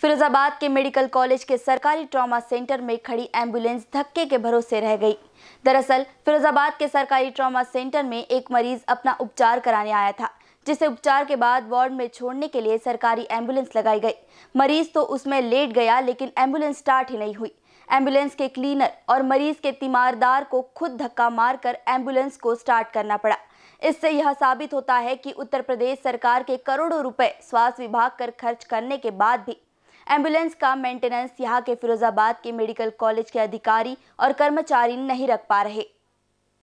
फिरोजाबाद के medical college के सरकारी ट्रॉमा सेंटर में खड़ी एम्बुलेंस धक्के के भरोसे रह गई दरअसल फिरोजाबाद के सरकारी ट्रॉमा सेंटर में एक मरीज अपना उपचार कराने आया था जिसे उपचार के बाद वार्ड में छोड़ने के लिए सरकारी एम्बुलेंस लगाई गई मरीज तो उसमें लेट गया लेकिन एम्बुलेंस स्टार्ट ही नहीं हुई एम्बुलेंस के क्लीनर और मरीज के तीमारदार को खुद धक्का मारकर एम्बुलेंस को स्टार्ट करना पड़ा इससे यह साबित होता है कि उत्तर प्रदेश सरकार के करोड़ों रुपए स्वास्थ्य विभाग कर खर्च करने के बाद भी एम्बुलेंस का मेंटेनेंस यहाँ के फिरोजाबाद के मेडिकल कॉलेज के अधिकारी और कर्मचारी नहीं रख पा रहे